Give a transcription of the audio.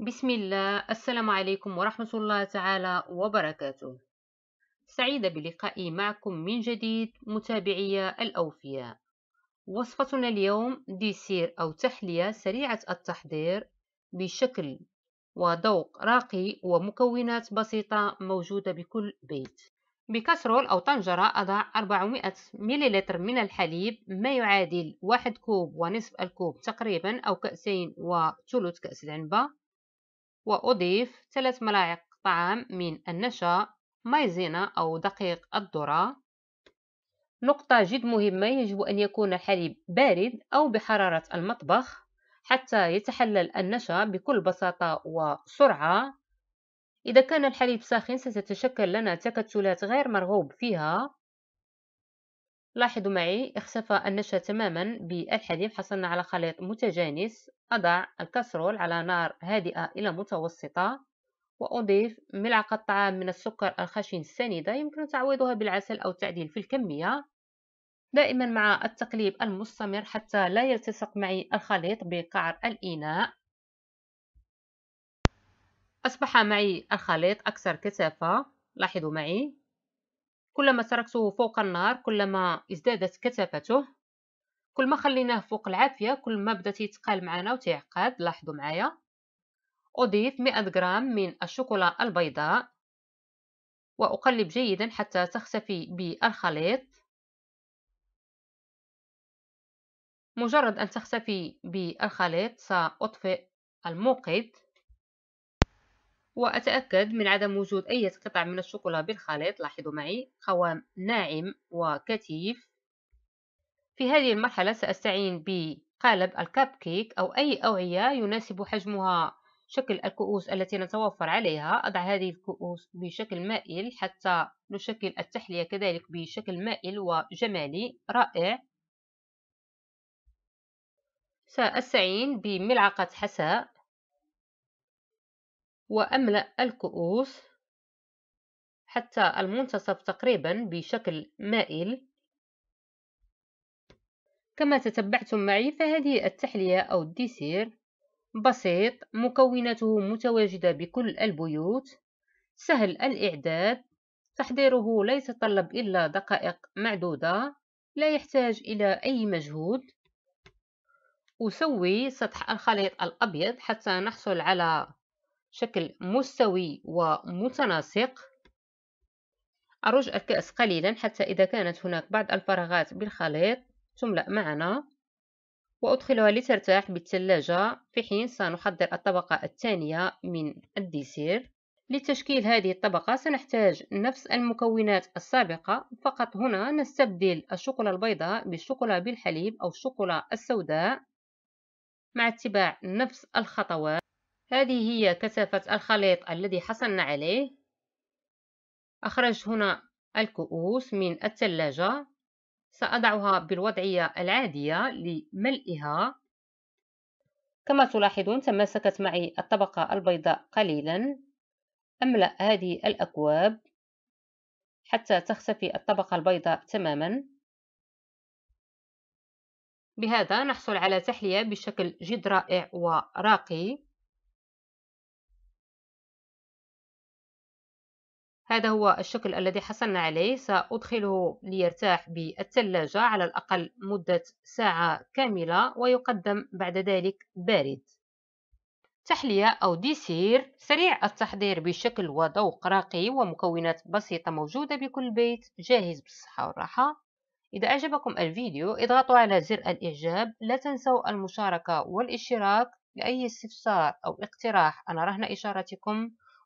بسم الله السلام عليكم ورحمة الله تعالى وبركاته سعيدة بلقائي معكم من جديد متابعي الأوفياء وصفتنا اليوم ديسير أو تحلية سريعة التحضير بشكل وذوق راقي ومكونات بسيطة موجودة بكل بيت بكسرول أو طنجرة أضع 400 مليلتر من الحليب ما يعادل واحد كوب ونصف الكوب تقريبا أو كأسين وثلث كأس العنبة وأضيف ثلاث ملاعق طعام من النشا مايزينا أو دقيق الذرة نقطة جد مهمة يجب أن يكون الحليب بارد أو بحرارة المطبخ حتى يتحلل النشا بكل بساطة وسرعة إذا كان الحليب ساخن ستتشكل لنا تكتلات غير مرغوب فيها لاحظوا معي اختفى النشا تماما بالحليب حصلنا على خليط متجانس أضع الكسرول على نار هادئة إلى متوسطة وأضيف ملعقة طعام من السكر الخشن السنيدة يمكن تعويضها بالعسل أو التعديل في الكمية دائما مع التقليب المستمر حتى لا يلتصق معي الخليط بقعر الإناء أصبح معي الخليط أكثر كثافة لاحظوا معي كلما تركته فوق النار كلما ازدادت كثافته كلما خليناه فوق العافيه كلما بدا تيتقال معنا وتعقد لاحظوا معايا اضيف 100 غرام من الشوكولا البيضاء واقلب جيدا حتى تختفي بالخليط مجرد أن تختفي بالخليط سأطفئ الموقد وأتأكد من عدم وجود أي قطع من الشوكولا بالخليط لاحظوا معي قوام ناعم وكثيف في هذه المرحلة سأستعين بقالب الكاب كيك أو أي أوعية يناسب حجمها شكل الكؤوس التي نتوفر عليها أضع هذه الكؤوس بشكل مائل حتى نشكل التحلية كذلك بشكل مائل وجمالي رائع سأستعين بملعقة حساء وأملأ الكؤوس حتى المنتصف تقريبا بشكل مائل كما تتبعتم معي فهذه التحلية أو الديسير بسيط مكوناته متواجدة بكل البيوت سهل الإعداد تحضيره لا يتطلب إلا دقائق معدودة لا يحتاج إلى أي مجهود أسوي سطح الخليط الأبيض حتى نحصل على شكل مستوي ومتناسق أرج الكأس قليلا حتى إذا كانت هناك بعض الفراغات بالخليط تملأ معنا وأدخلها لترتاح بالثلاجة في حين سنحضر الطبقة الثانية من الديسير لتشكيل هذه الطبقة سنحتاج نفس المكونات السابقة فقط هنا نستبدل الشوكولا البيضاء بالشوكولا بالحليب أو الشوكولا السوداء مع اتباع نفس الخطوات هذه هي كثافة الخليط الذي حصلنا عليه أخرج هنا الكؤوس من الثلاجة سأضعها بالوضعية العادية لملئها كما تلاحظون تماسكت معي الطبقة البيضاء قليلا أملأ هذه الأكواب حتى تختفي الطبقة البيضاء تماما بهذا نحصل على تحلية بشكل جد رائع وراقي هذا هو الشكل الذي حصلنا عليه سأدخله ليرتاح بالثلاجة على الأقل مدة ساعة كاملة ويقدم بعد ذلك بارد تحلية أو ديسير سريع التحضير بشكل وذوق راقي ومكونات بسيطة موجودة بكل بيت جاهز بالصحة والراحة إذا أعجبكم الفيديو اضغطوا على زر الإعجاب لا تنسوا المشاركة والاشتراك لأي استفسار أو اقتراح أنا رهن إشارتكم